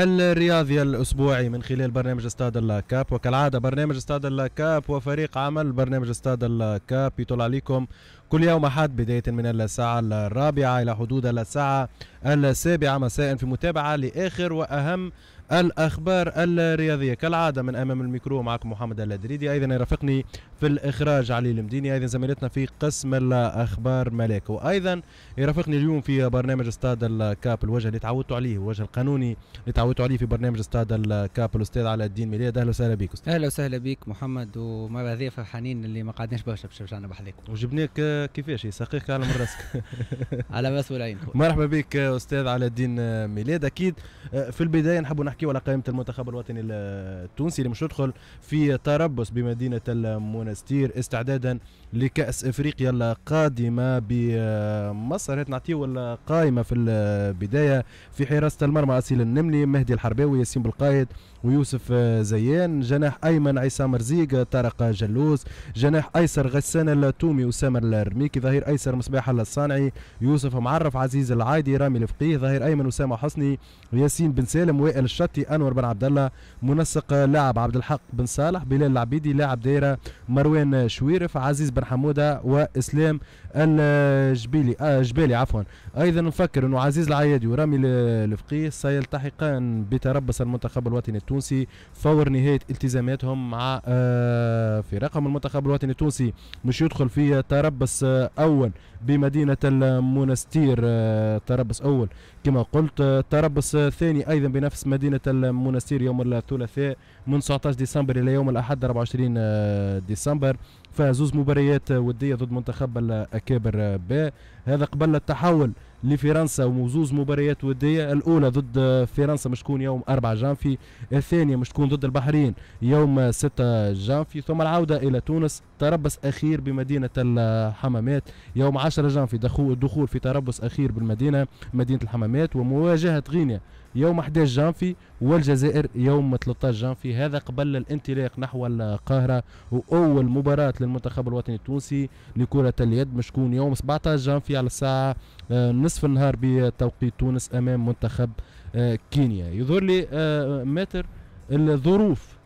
الرياضي الأسبوعي من خلال برنامج استاد الكاب وكالعادة برنامج استاد الكاب وفريق عمل برنامج استاد الكاب يطل عليكم كل يوم أحد بداية من الساعة الرابعة إلى حدود الساعة السابعة مساء في متابعة لآخر وأهم الأخبار الرياضية كالعادة من أمام الميكرو معكم محمد الأدريدي أيضا يرافقني في الإخراج علي المديني أيضا زميلتنا في قسم الأخبار ملاك وأيضا يرافقني اليوم في برنامج استاد الكاب الوجه اللي تعودتوا عليه الوجه القانوني اللي تعودتوا عليه في برنامج استاد الكاب الأستاذ علاء الدين ميلاد أهلا وسهلا بك أستاذ أهلا وسهلا بك محمد ومرة ذي فرحانين اللي ما قعدناش برشا باش رجعنا بحذاك وجبناك كيفاش يسقيك على من راسك على راس والعين مرحبا بك أستاذ علاء الدين ميلاد أكيد آه، في البداية نحب نحكيو على قائمه المنتخب الوطني التونسي اللي مش يدخل في تربص بمدينه المنستير استعدادا لكاس افريقيا القادمه بمصر نعطيو القائمه في البدايه في حراسه المرمى اصيل النملي مهدي الحرباوي ياسين بالقايد ويوسف زيان جناح ايمن عصام رزيق طارق جلوز جناح ايسر غسان التومي اسامه الرميكي ظهير ايسر مصباح الصانعي يوسف معرف عزيز العايدي رامي الفقيه ظهير ايمن اسامه حسني ياسين بن سالم وائل الشطي انور بن عبد الله منسق لاعب عبد الحق بن صالح بلال العبيدي لاعب دايره مروان شويرف عزيز بن حموده واسلام الجبيلي آه جبالي عفوا ايضا نفكر انه عزيز العيادي ورامي الفقيه سيلتحقان بتربص المنتخب الوطني التونسي التونسي فور نهايه التزاماتهم مع آه، فرقهم المنتخب الوطني التونسي مش يدخل في تربص آه، اول بمدينه المنستير آه، تربص اول كما قلت تربص ثاني ايضا بنفس مدينه المنستير يوم الثلاثاء من 19 ديسمبر الى يوم الاحد 24 ديسمبر فزوز مباريات وديه ضد منتخب الاكابر ب هذا قبل التحول لفرنسا وزوز مباريات وديه الاولى ضد فرنسا مش تكون يوم 4 جانفي الثانيه مش تكون ضد البحرين يوم 6 جانفي ثم العوده الى تونس تربص اخير بمدينه الحمامات يوم 10 جانفي دخول, دخول في تربص اخير بالمدينه مدينه الحمامات ومواجهه غينيا يوم 11 جانفي والجزائر يوم 13 جانفي هذا قبل الانطلاق نحو القاهرة وأول مباراة للمنتخب الوطني التونسي لكرة اليد مشكون يوم 17 جانفي على الساعة آه، نصف النهار بتوقيت تونس أمام منتخب آه، كينيا يظهر لي آه، متر الظروف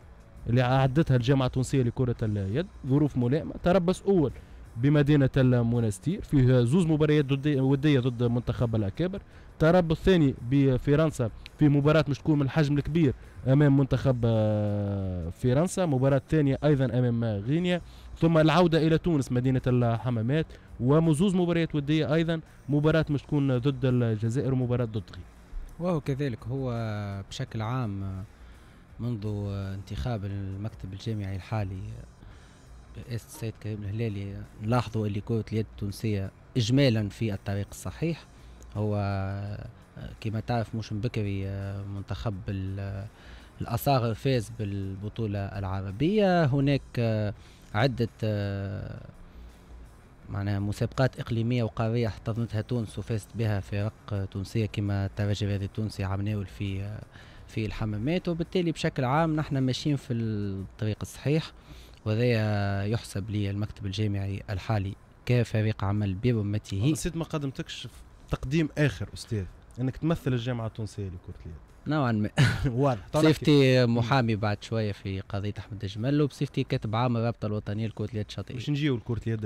اللي عدتها الجامعة التونسية لكرة اليد ظروف ملائمة تربص أول بمدينة المنستير فيه زوز مباريات ودية ضد منتخب الأكابر تربط ثاني بفرنسا في مباراة مش تكون من الحجم الكبير أمام منتخب آه، فرنسا مباراة ثانية أيضا أمام غينيا ثم العودة إلى تونس مدينة الحمامات ومزوز مباريات ودية أيضا مباراة مش تكون ضد الجزائر ومباراة ضد غينيا وهو كذلك هو بشكل عام منذ انتخاب المكتب الجامعي الحالي رئاسه السيد كريم الهلالي نلاحظوا اللي كره اليد التونسيه اجمالا في الطريق الصحيح هو كما تعرف مش بكري منتخب الأصاغر فاز بالبطولة العربية هناك عدة معناها مسابقات إقليمية وقارية احتضنتها تونس وفازت بها فرق تونسية كما الترجي الرياضي التونسي عمناول في في الحمامات وبالتالي بشكل عام نحن ماشيين في الطريق الصحيح وهذا يحسب لي المكتب الجامعي الحالي كفريق عمل بمهمته نسيت ما قدمتكش تقديم اخر استاذ انك تمثل الجامعه التونسيه لكره اليد نوعا ما واضح بصفتي محامي بعد شويه في قضيه احمد الجمل وبصفتي كاتب عام الرابطه الوطنيه اليد الشاطئيه باش نجيو اليد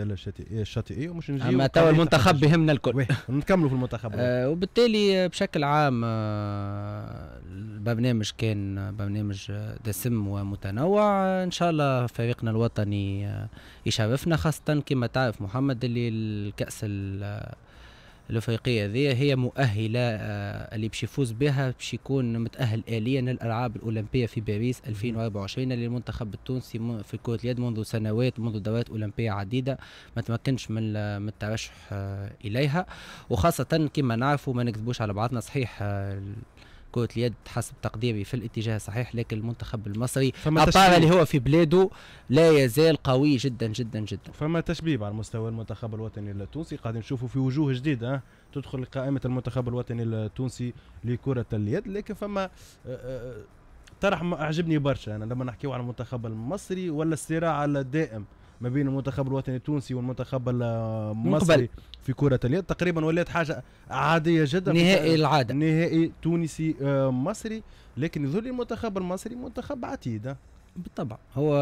الشاطئيه ومش نجيو اما توا المنتخب بهمنا الكل نكملوا في المنتخب آه، وبالتالي بشكل عام آه، البرنامج كان برنامج دسم ومتنوع ان شاء الله فريقنا الوطني آه، يشرفنا خاصه كما تعرف محمد اللي الكاس الافريقيه ذي هي مؤهله آه، اللي باش يفوز بها باش يكون متاهل اليا للالعاب الاولمبيه في باريس 2024 للمنتخب التونسي في كره اليد منذ سنوات منذ دورات اولمبيه عديده ما تمكنش من من الترشح آه، اليها وخاصه كما نعرفوا ما نكذبوش على بعضنا صحيح آه، كرة اليد حسب تقديري في الاتجاه الصحيح لكن المنتخب المصري أبار اللي هو في بلاده لا يزال قوي جدا جدا جدا فما تشبيب على مستوى المنتخب الوطني التونسي قاعد نشوفوا في وجوه جديدة تدخل قائمة المنتخب الوطني التونسي لكرة اليد لكن فما طرح آه، آه، أعجبني برشا أنا لما نحكيو على المنتخب المصري ولا الصراع الدائم ما بين المنتخب الوطني التونسي والمنتخب المصري في كرة اليد تقريبا ولات حاجة عادية جدا نهائي العادة نهائي تونسي آه، مصري لكن يظهر المنتخب المصري منتخب عتيد بالطبع هو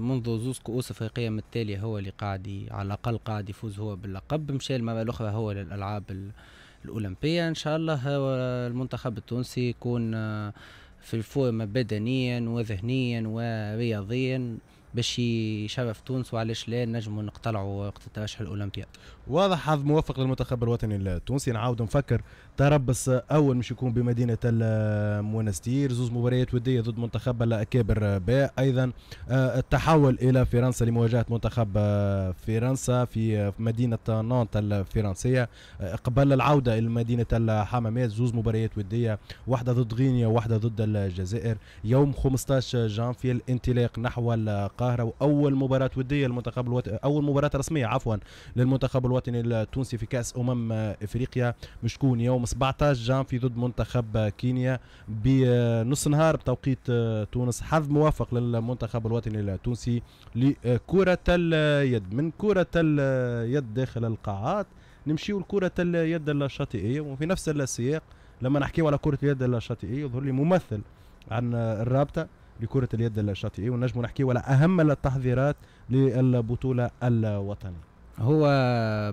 منذ زوز كؤوس افريقيه التالية هو اللي قاعد على الاقل قاعد يفوز هو باللقب مشى المره الاخرى هو للالعاب الاولمبيه ان شاء الله المنتخب التونسي يكون آه، في الفورمه بدنيا وذهنيا ورياضيا باش يشرف تونس وعلاش لا نجموا نقتلعوا وقت الترشح الاولمبياد واضح حظ موفق للمنتخب الوطني التونسي نعاود نفكر تربص اول مش يكون بمدينه المونستير زوز مباريات وديه ضد منتخب الاكابر باء ايضا آه، التحول الى فرنسا لمواجهه منتخب آه، فرنسا في مدينه نانت الفرنسيه آه، قبل العوده الى مدينه الحمامات زوز مباريات وديه واحده ضد غينيا وواحده ضد الجزائر يوم 15 جانفي الانطلاق نحو القاهره واول مباراه وديه للمنتخب الوطني اول مباراه رسميه عفوا للمنتخب الوطني التونسي في كاس امم افريقيا مش تكون يوم 17 في ضد منتخب كينيا بنص نهار بتوقيت آه، تونس حظ موافق للمنتخب الوطني التونسي لكرة اليد من كرة اليد داخل القاعات نمشيو لكرة اليد الشاطئية وفي نفس السياق لما نحكيو على كرة اليد الشاطئية يظهر لي ممثل عن الرابطة لكرة اليد الشاطئية ونجمو نحكيو على أهم التحضيرات للبطولة الوطنية هو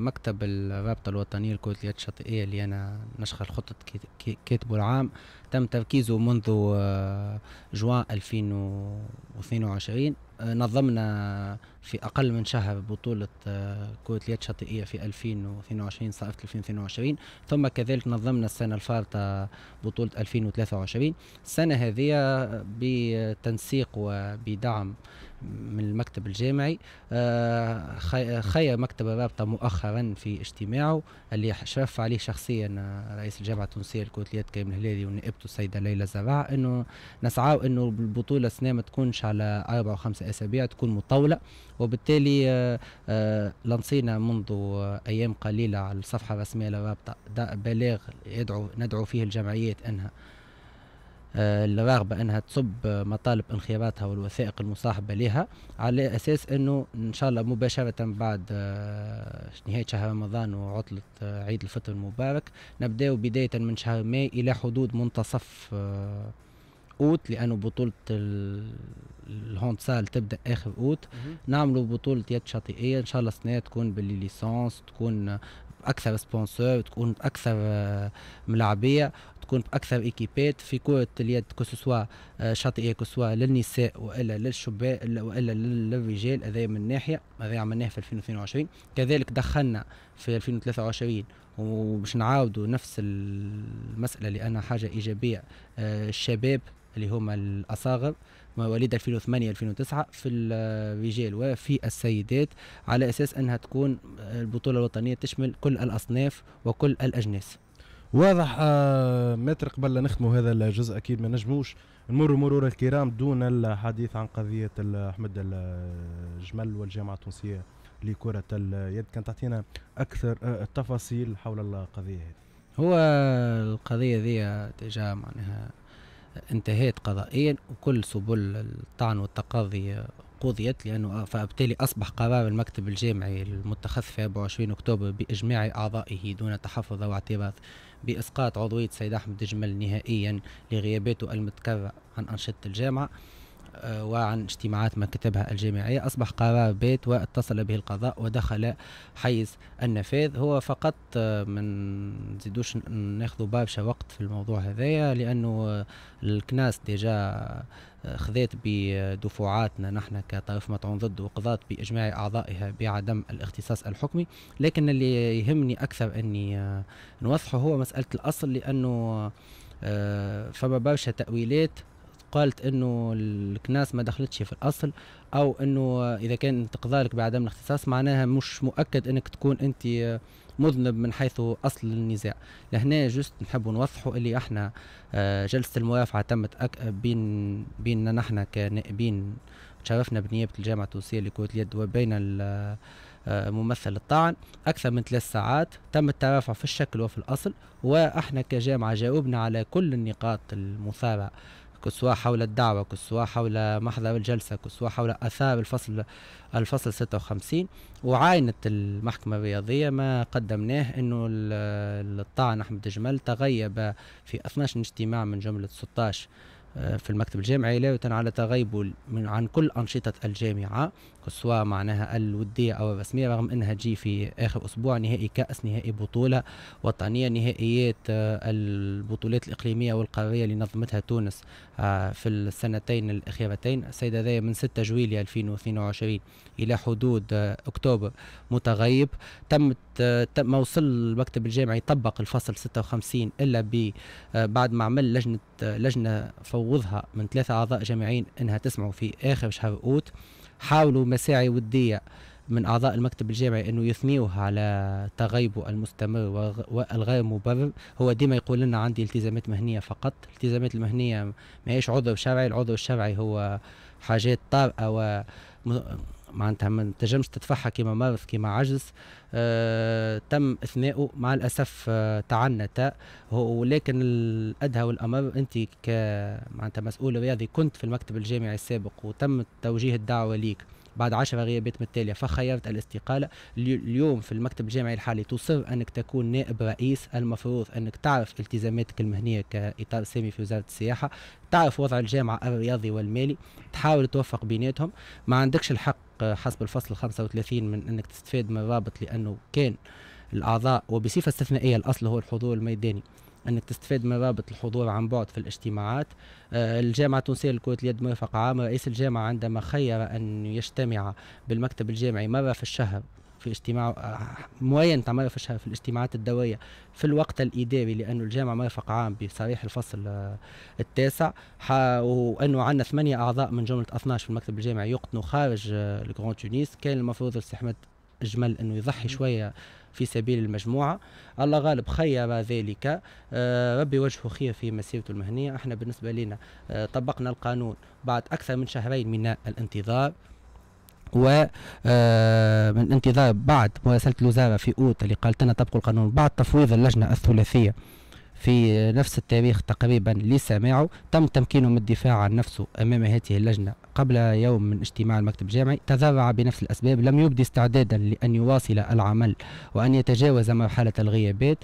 مكتب الرابطة الوطنية لكرة اليد الشاطئية اللي أنا نشخر خطة كاتبه العام تم تركيزه منذ آه، جوان 2022 آه، نظمنا في أقل من شهر بطولة آه، كرة اليد الشاطئيه في 2022 صيف 2022 ثم كذلك نظمنا السنة الفارطة بطولة 2023 السنة هذه آه، بتنسيق وبدعم من المكتب الجامعي آه، خير مكتب الرابطة مؤخرا في اجتماعه اللي شرف عليه شخصيا رئيس الجامعة التونسية لكرة اليد كريم الهلالي ونائبته السيدة ليلى زراعة انه نسعى انه البطولة السنة ما تكونش على أربع وخمسة أسابيع تكون مطولة وبالتالي آه، آه، لنصينا منذ أيام قليلة على الصفحة الرسمية للرابطه بلاغ يدعو ندعو فيه الجمعيات أنها آه، الرغبة أنها تصب مطالب انخراطها والوثائق المصاحبة لها على أساس أنه إن شاء الله مباشرة بعد نهاية شهر رمضان وعطلة عيد الفطر المبارك نبدأ بداية من شهر ماي إلى حدود منتصف اوت لانه بطوله الهوند سال تبدا اخر اوت نعملوا بطوله يد شاطئيه ان شاء الله السنه تكون باللي تكون اكثر سبونسور تكون اكثر آه، ملاعبيه تكون باكثر ايكيبات في كره اليد كسوا آه، شاطئيه كوسوا للنساء والا للشباب والا للرجال هذا من ناحيه هذا عملناه في 2022 كذلك دخلنا في 2023 وباش نعاودوا نفس المساله لانها حاجه ايجابيه آه، الشباب اللي هما الاصاغر مواليد 2008 2009 في الرجال وفي السيدات على اساس انها تكون البطوله الوطنيه تشمل كل الاصناف وكل الاجناس واضح آه متر قبل لا نختموا هذا الجزء اكيد ما نجموش نمروا مرور الكرام دون الحديث عن قضيه احمد الجمل والجامعه التونسيه لكره اليد كان تعطينا اكثر آه، التفاصيل حول القضيه هذه هو القضيه ذي تجا معناها انتهت قضائيا وكل سبل الطعن والتقاضي قضيت لانه فبالتالي اصبح قرار المكتب الجامعي المتخذ في 24 اكتوبر باجماع اعضائه دون تحفظ او اعتراض باسقاط عضويه سيد احمد جمل نهائيا لغياباته المتكرر عن انشطه الجامعه آه، وعن اجتماعات مكتبها الجامعية أصبح قرار بيت واتصل به القضاء ودخل حيز النفاذ هو فقط آه، من نزيدوش ناخذوا برشا وقت في الموضوع هذايا لأنه آه، الكناس ديجا خذات بدفوعاتنا نحن كطرف مطعون ضد وقضات بإجماع أعضائها بعدم الاختصاص الحكمي لكن اللي يهمني أكثر أني نوضحه هو مسألة الأصل لأنه فما برشا تأويلات قالت انه الكناس ما دخلتش في الاصل او انه اذا كان تقضالك بعدم الاختصاص معناها مش مؤكد انك تكون انت مذنب من حيث اصل النزاع لهنا جست نحب نوضحوا اللي احنا آه، جلسه الموافعه تمت أك... بين بيننا نحن كنائبين تشرفنا بنيابه الجامعه التونسيه لكره اليد وبين آه، ممثل الطعن اكثر من ثلاث ساعات تم الترافع في الشكل وفي الاصل واحنا كجامعه جاوبنا على كل النقاط المثاره كسوة حول الدعوة كسوة حول محضر الجلسة كسوة حول أثار الفصل الفصل 56 وعاينت المحكمة الرياضية ما قدمناه أنه الطعن أحمد جمال تغيب في 12 اجتماع من جملة 16 آه، في المكتب الجامعي لا على تغيبه من عن كل أنشطة الجامعة سواء معناها الودية أو الرسمية رغم أنها تجي في آخر أسبوع نهائي كأس نهائي بطولة وطنية نهائيات آه، البطولات الإقليمية والقارية اللي نظمتها تونس آه، في السنتين الأخيرتين السيدة ذاية من 6 جويلية 2022 إلى حدود أكتوبر متغيب تم ما وصل المكتب الجامعي طبق الفصل 56 إلا بعد ما عمل لجنة لجنة فوق تفوضها من ثلاثة أعضاء جامعين أنها تسمعوا في آخر شهر أوت حاولوا مساعي ودية من أعضاء المكتب الجامعي أنه يثنيوها على تغيبه المستمر والغير مبرر هو ديما يقول لنا عندي التزامات مهنية فقط الالتزامات المهنية ما هيش عذر شرعي العذر الشرعي هو حاجات طارئة و معناتها ما تنجمش تدفعها كما مرض كما عجز آه تم اثنائه مع الاسف آه تعنت ولكن الادهى والامر انت ك معناتها مسؤول رياضي كنت في المكتب الجامعي السابق وتم توجيه الدعوه ليك بعد 10 غيابات متتالية فخيرت الاستقالة اليوم في المكتب الجامعي الحالي تصر أنك تكون نائب رئيس المفروض أنك تعرف التزاماتك المهنية كإطار سامي في وزارة السياحة تعرف وضع الجامعة الرياضي والمالي تحاول توفق بيناتهم ما عندكش الحق حسب الفصل 35 من أنك تستفاد من الرابط لأنه كان الأعضاء وبصفة استثنائية الأصل هو الحضور الميداني انك تستفاد من رابط الحضور عن بعد في الاجتماعات آه، الجامعه التونسيه لكره اليد مرفق عام رئيس الجامعه عندما خير ان يجتمع بالمكتب الجامعي مره في الشهر في اجتماع آه، معين مره في الشهر في الاجتماعات الدوريه في الوقت الاداري لانه الجامعه مرفق عام بصريح الفصل آه، التاسع وانه عندنا ثمانيه اعضاء من جمله 12 في المكتب الجامعي يقطنوا خارج الكرون تونيس كان المفروض استحمد اجمل انه يضحي شويه في سبيل المجموعة الله غالب خير ذلك آه، ربي وجهه خير في مسيرته المهنية احنا بالنسبة لنا آه، طبقنا القانون بعد أكثر من شهرين من الانتظار و آه، من انتظار بعد مراسلة الوزارة في أوت اللي قالت لنا طبقوا القانون بعد تفويض اللجنة الثلاثية في نفس التاريخ تقريبا لسماعه تم تمكينه من الدفاع عن نفسه أمام هذه اللجنة قبل يوم من اجتماع المكتب الجامعي تذرع بنفس الأسباب لم يبدي استعدادا لأن يواصل العمل وأن يتجاوز مرحلة الغيابات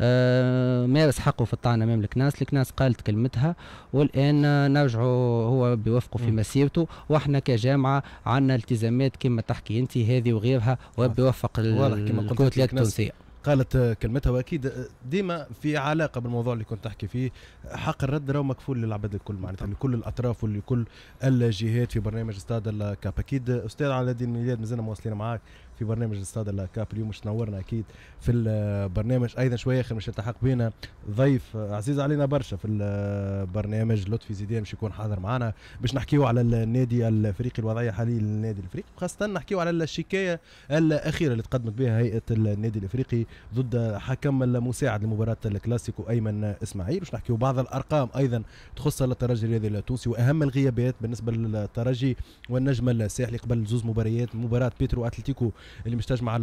آه، مارس حقه في الطعن أمام الكناس الكناس قالت كلمتها والآن نرجع هو بوفقه في مسيرته وإحنا كجامعة عندنا التزامات كما تحكي أنت هذه وغيرها وبوفق الكتلات التونسية قالت كلمتها واكيد ديما في علاقه بالموضوع اللي كنت تحكي فيه حق الرد راه مكفول للعباد الكل معناتها لكل الاطراف ولكل الجهات في برنامج استاد الكاب اكيد استاذ علاء الدين ميلاد مازلنا مواصلين معاك في برنامج استاد الكاب اليوم مش تنورنا اكيد في البرنامج ايضا شويه اخر مش التحق بينا ضيف عزيز علينا برشا في البرنامج لطفي زيدان مش يكون حاضر معنا باش نحكيو على النادي الافريقي الوضعيه الحاليه للنادي الافريقي وخاصه نحكيو على الشكايه الاخيره اللي تقدمت بها هيئه النادي الافريقي ضد حكم المساعد لمباراه الكلاسيكو ايمن اسماعيل باش نحكيو بعض الارقام ايضا تخص الترجي الرياضي التونسي واهم الغيابات بالنسبه للترجي والنجم الساحلي قبل زوز مباريات مباراه بيترو اتلتيكو اللي مش تجمع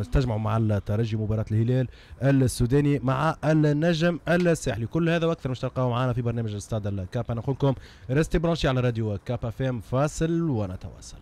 استجمعوا مع الترجي مباراه الهلال السوداني مع النجم الساحلي كل هذا واكثر مش تلقاوه معنا في برنامج استاد الكابا نقول لكم ريستي برانشي على راديو كابا فام فاصل ونتواصل